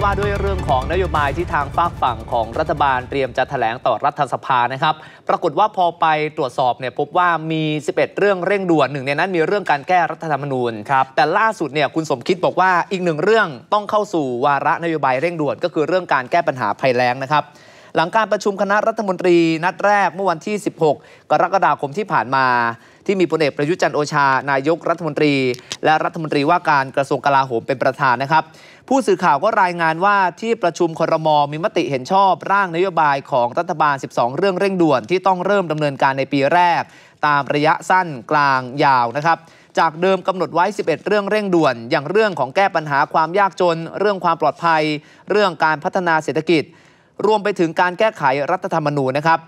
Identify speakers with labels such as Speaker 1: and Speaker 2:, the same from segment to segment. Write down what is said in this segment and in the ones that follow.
Speaker 1: ที่ว่าด้วยเรื่องของนโยบายที่ทางฝากฝั่งของรัฐบาลเตรียมจะถแถลงต่อรัฐสภานะครับ ปรากฏว่าพอไปตรวจสอบเนี่ยพบว่ามี 11 เรื่องเร่งด่วนหนึ่งในนั้น มีเรื่องการแก้รัฐธรรมนูญครับ แต่ล่าสุดเนี่ยคุณสมคิดบอกว่าอีกหนึ่งเรื่องต้องเข้าสู่วาระนโยบายเร่งด่วนก็คือเรื่องการแก้ปัญหาภัยแล้งนะครับ หลังการประชุมคณะรัฐมนตรีนัดแรกเมื่อวันที่ 16 กรกฎาคมที่ผ่านมาที่มีพลเอกประยุจันโอชา นายกรัฐมนตรี และรัฐมนตรีว่าการกระทรวงกลาโหมเป็นประธานนะครับ ผู้สื่อข่าวก็รายงานว่าที่ประชุมครมมีมติเห็นชอบร่างนโยบายของรัฐบาล 12 เรื่องเร่งด่วน ที่ต้องเริ่มดำเนินการในปีแรก ตามระยะสั้นกลางยาวนะครับ จากเดิมกำหนดไว้ 11 เรื่องเร่งด่วน อย่างเรื่องของแก้ปัญหาความยากจน เรื่องความปลอดภัย เรื่องการพัฒนาเศรษฐกิจรวมไปถึงการแก้ไขรัฐธรรมนูญนะครับ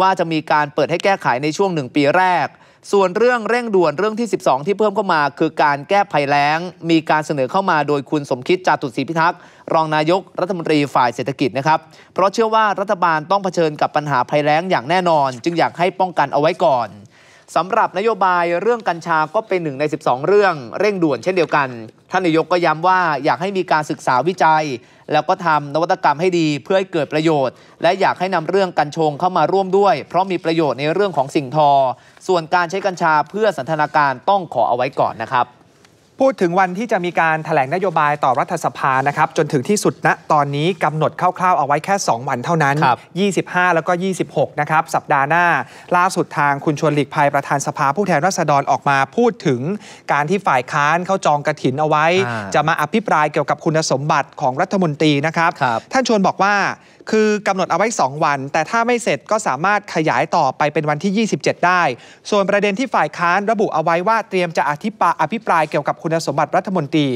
Speaker 1: ว่าจะมีการเปิดให้แก้ไขในช่วงหนึ่งปีแรกส่วนเรื่องเร่งด่วนเรื่องที่ 12 ที่เพิ่มเข้ามา คือการแก้ภัยแล้งมีการเสนอเข้ามาโดยคุณสมคิด จาตุศรีพิทักษ์รองนายกรัฐมนตรีฝ่ายเศรษฐกิจนะครับ เพราะเชื่อว่ารัฐบาลต้องเผชิญกับปัญหาภัยแล้งอย่างแน่นอน จึงอยากให้ป้องกันเอาไว้ก่อนสำหรับนโยบายเรื่องกัญชา ก็เป็นหนึ่งใน12 เรื่องเร่งด่วนเช่นเดียวกัน ท่านนายกก็ย้ำว่าอยากให้มีการศึกษาวิจัย แล้วก็ทำนวัตกรรมให้ดีเพื่อให้เกิดประโยชน์ และอยากให้นำเรื่องกัญชงเข้ามาร่วมด้วย เพราะมีประโยชน์ในเรื่องของสิ่งทอ ส่วนการใช้กัญชาเพื่อสันทนาการต้องขอเอาไว้ก่อนนะครับ
Speaker 2: พูดถึงวันที่จะมีการถแถลงนโยบายต่อรัฐสภานะครับ จนถึงที่สุดณตอนนี้กำหนดคร่าวๆเอาไว้แค่ 2 วันเท่านั้น 25 แล้วก็ 26 นะครับ สัปดาห์หน้าล่าสุดทางคุณชวนหลีกภัยประธานสภาผู้แทนราษฎรออกมาพูดถึงการที่ฝ่ายค้านเข้าจองกระถินเอาไว้ จะมาอภิปรายเกี่ยวกับคุณสมบัติของรัฐมนตรีนะครับรบท่านชวนบอกว่าคือกำหนดเอาไว้ 2 วัน แต่ถ้าไม่เสร็จก็สามารถขยายต่อไปเป็นวันที่ 27 ได้ ส่วนประเด็นที่ฝ่ายค้านระบุเอาไว้ว่าเตรียมจะอธิปาอภิปรายเกี่ยวกับคุณสมบัติรัฐมนตรี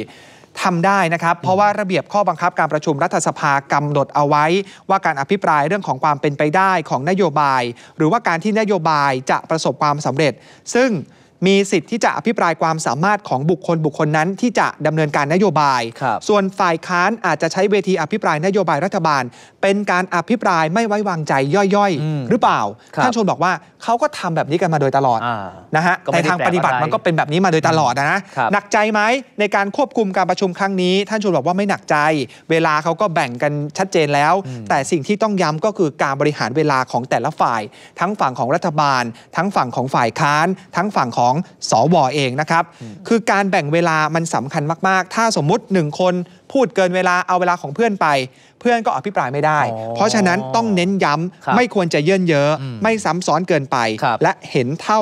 Speaker 2: ทำได้นะครับ เพราะว่าระเบียบข้อบังคับการประชุมรัฐสภากำหนดเอาไว้ ว่าการอภิปรายเรื่องของความเป็นไปได้ ของนโยบาย หรือว่าการที่นโยบายจะประสบความสำเร็จ ซึ่งมีสิทธิ์ที่จะอภิปรายความสามารถของบุคคลบุคคลนั้นที่จะดำเนินการนโยบาย ส่วนฝ่ายค้าน อาจจะใช้เวทีอภิปรายนโยบายรัฐบาล เป็นการอภิปรายไม่ไว้วางใจย่อย ๆ หรือเปล่า ท่านชนบอกว่าเขาก็ทำแบบนี้กันมาโดยตลอดนะฮะในทางปฏิบัติมันก็เป็นแบบนี้มาโดยตลอดนะหนักใจไหมในการควบคุมการประชุมครั้งนี้ ท่านชนบอกว่าไม่หนักใจ เวลาเขาก็แบ่งกันชัดเจนแล้ว แต่สิ่งที่ต้องย้ำก็คือการบริหารเวลาของแต่ละฝ่าย ทั้งฝั่งของรัฐบาล ทั้งฝั่งของฝ่ายค้าน ทั้งฝั่งของสวอเองนะครับ คือการแบ่งเวลามันสำคัญมาก ๆ ถ้าสมมุติ 1 คนพูดเกินเวลาเอาเวลาของเพื่อนไป เพื่อนก็อภิปรายไม่ได้ เพราะฉะนั้นต้องเน้นย้ำไม่ควรจะเยื่นเยอะไม่ซ้ำซ้อนเกินไป และเห็นเท่า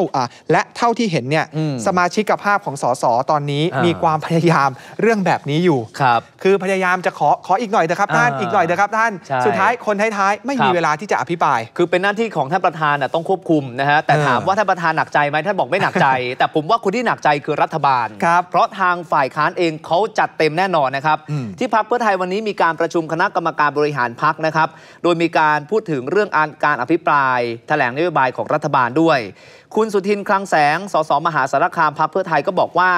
Speaker 2: และเท่าที่เห็นเนี่ยสมาชิกภาพของสสตอนนี้มีความพยายามเรื่องแบบนี้อยู่ครับ คือพยายามจะขอขออีกหน
Speaker 1: ่อยเถอะครับ ท่านอีกหน่อยเถอะครับท่านสุดท้ายคนท้ายๆ ไม่มีเวลาที่จะอภิปราย คือเป็นหน้าที่ของท่านประธานต้องควบคุมนะฮะแต่ถามว่าท่านประธานหนักใจไหมท่านบอกไม่หนักใจแต่ผมว่าคนที่หนักใจคือรัฐบาลครับเพราะทางฝ่ายค้านเองเขาจัดเต็มแน่นอนนะครับที่พักเพื่อไทยวันนี้มีการประชุมคณะกรรมการบริหารพักนะครับ โดยมีการพูดถึงเรื่องการอภิปราย แถลงนโยบายของรัฐบาลด้วย คุณสุทินคลังแสง สสมหาสารคามพักเพื่อไทยก็บอกว่า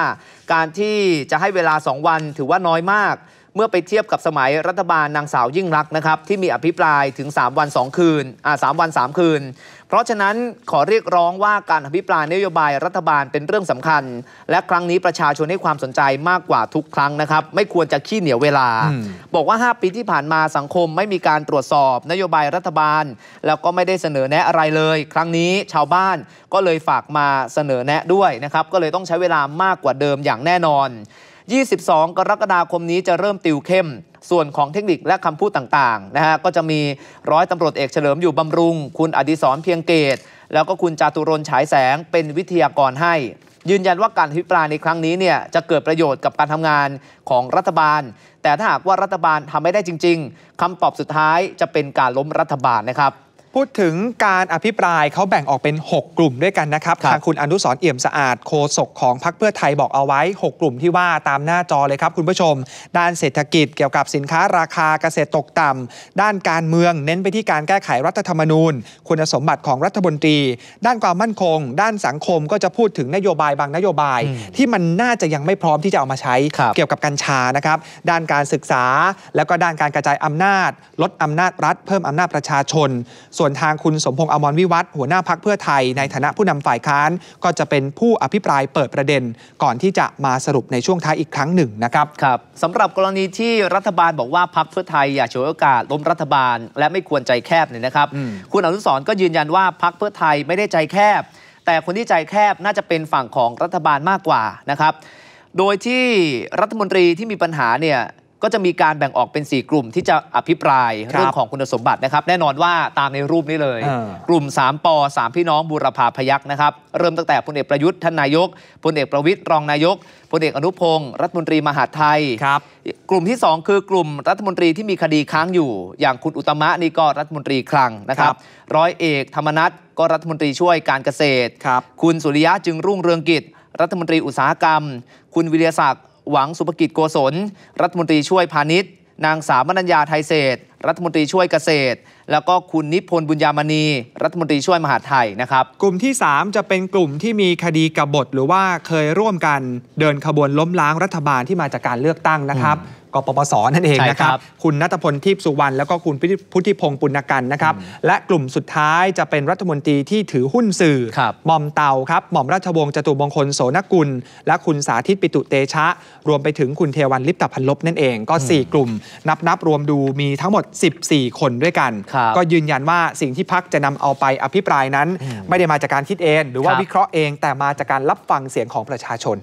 Speaker 1: การที่จะให้เวลา 2 วันถือว่าน้อยมาก เมื่อไปเทียบกับสมัยรัฐบาลนางสาวยิ่งรักนะครับ ที่มีอภิปรายถึง3วัน2คืนอ่าสวัน3คืนเพราะฉะนั้นขอเรียกร้องว่าการอภิปรายนโยบายรัฐบาลเป็นเรื่องสำคัญ และครั้งนี้ประชาชนให้ความสนใจมากกว่าทุกครั้งนะครับ ไม่ควรจะขี้เหนียวเวลา บอกว่า 5ปีที่ผ่านมาสังคมไม่มีการตรวจสอบนโยบายรัฐบาล แล้วก็ไม่ได้เสนอแนะอะไรเลย ครั้งนี้ชาวบ้านก็เลยฝากมาเสนอแนะด้วยนะครับก็เลยต้องใช้เวลามากกว่าเดิมอย่างแน่นอน22กรกฎาคมนี้จะเริ่มติวเข้ม ส่วนของเทคนิคและคำพูดต่างๆนะฮะก็จะมีร้อยตำรวจเอกเฉลิมอยู่บำรุง คุณอดิศรเพียงเกต แล้วก็คุณจตุรนฉายแสงเป็นวิทยากรให้ ยืนยันว่าการอภิปรายในครั้งนี้เนี่ยจะเกิดประโยชน์กับการทำงานของรัฐบาล แต่ถ้าหากว่ารัฐบาลทำไม่ได้จริงๆคำตอบสุดท้ายจะเป็นการล้มรัฐบาลนะครับพูดถึงการอภิ
Speaker 2: ปรายเขาแบ่งออกเป็น 6 กลุ่มด้วยกันนะครับรบทางคุณอนุสรเอี่ยมสะอาดโคศกของพรรคเพื่อไทยบอกเอาไว้ 6 กลุ่มที่ว่าตามหน้าจอเลยครับคุณผู้ชม ด้านเศรษฐกิจ เกี่ยวกับสินค้าราคาเกษตรตกต่ำด้านการเมือง เน้นไปที่การแก้ไขรัฐธรรมนูญ คุณสมบัติของรัฐมนตรี ด้านความมั่นคง ด้านสังคมก็จะพูดถึงนโยบายบางนโยบายที่มันน่าจะยังไม่พร้อมที่จะเอามาใช้เกี่ยวกับกัญชานะครับด้านการศึกษา แล้วก็ด้านการกระจายอำนาจ ลดอำนาจรัฐ เพิ่มอำนาจประชาชนส่วนทางคุณสมพงษ์อมรวิวัฒหัวหน้าพักเพื่อไทยในฐานะผู้นำฝ่ายค้านก็จะเป็นผู้อภิปรายเปิดประเด็น ก่อนที่จะมาสรุปในช่วงท้ายอีกครั้งหนึ่งนะครับครับ
Speaker 1: สำหรับกรณีที่รัฐบาลบอกว่าพักเพื่อไทยอยากชวยโอกาสล้มรัฐบาลและไม่ควรใจแคบเนี่ยนะครับ คุณอนุสรก็ยืนยันว่าพักเพื่อไทยไม่ได้ใจแคบ แต่คนที่ใจแคบน่าจะเป็นฝั่งของรัฐบาลมากกว่านะครับ โดยที่รัฐมนตรีที่มีปัญหาเนี่ยก็จะมีการแบ่งออกเป็น 4 กลุ่มที่จะอภิปรายเรื่องของคุณสมบัตินะครับ แน่นอนว่าตามในรูปนี้เลย กลุ่ม 3ปอ3พี่น้องบูรพาพยักนะครับเริ่มตั้งแต่พลเอกประยุทธ์ท่านนายกพลเอกประวิตรรองนายกพลเอกอนุพงศ์รัฐมนตรีมหาไทยครับกลุ่มที่ 2 คือกลุ่มรัฐมนตรีที่มีคดีค้างอยู่ อย่างคุณอุตมะนี่ก็รัฐมนตรีคลังนะครับร้อยเอกธรรมนัฐก็รัฐมนตรีช่วยการเกษตรครับคุณสุริยะจึงรุ่งเรืองกิจรัฐมนตรีอุตสาหกรรม คุณวิทยาศักดิหวังสุภกิจโกศลรัฐมนตรีช่วยพาณิชย์นางสาวมนัญญาไทยเศษ รัฐมนตรีช่วยเกษตร แล้วก็คุณนิพนธ์บุญยามณีรัฐมนตรีช่วยมหาไทยนะครับ ก
Speaker 2: ลุ่มที่ 3 จะเป็นกลุ่มที่มีคดีกบฏหรือว่าเคยร่วมกัน เดินขบวนล้มล้างรัฐบาลที่มาจากการเลือกตั้งนะครับกปปสนั่นเองนะครับ คุณนัทพลทิพสุวรรณแล้วก็คุณพุทธิพงศ์ปุณกันนะครับและกลุ่มสุดท้ายจะเป็นรัฐมนตรีที่ถือหุ้นสื่อหม่อมเตาครับหม่อมราชวงศ์จตุมงคลโสนกุล และคุณสาธิตปิตุเตชะ รวมไปถึงคุณเทวันลิปตพันลบนั่นเอง ก็ 4 กลุ่ม นับนับรวมดูมีทั้งหมด 14 คนด้วยกัน ก็ยืนยันว่าสิ่งที่พักจะนำเอาไปอภิปรายนั้นไม่ได้มาจากการคิดเอง หรือว่าวิเคราะห์เองแต่มาจากการรับฟังเสียงของประชาชน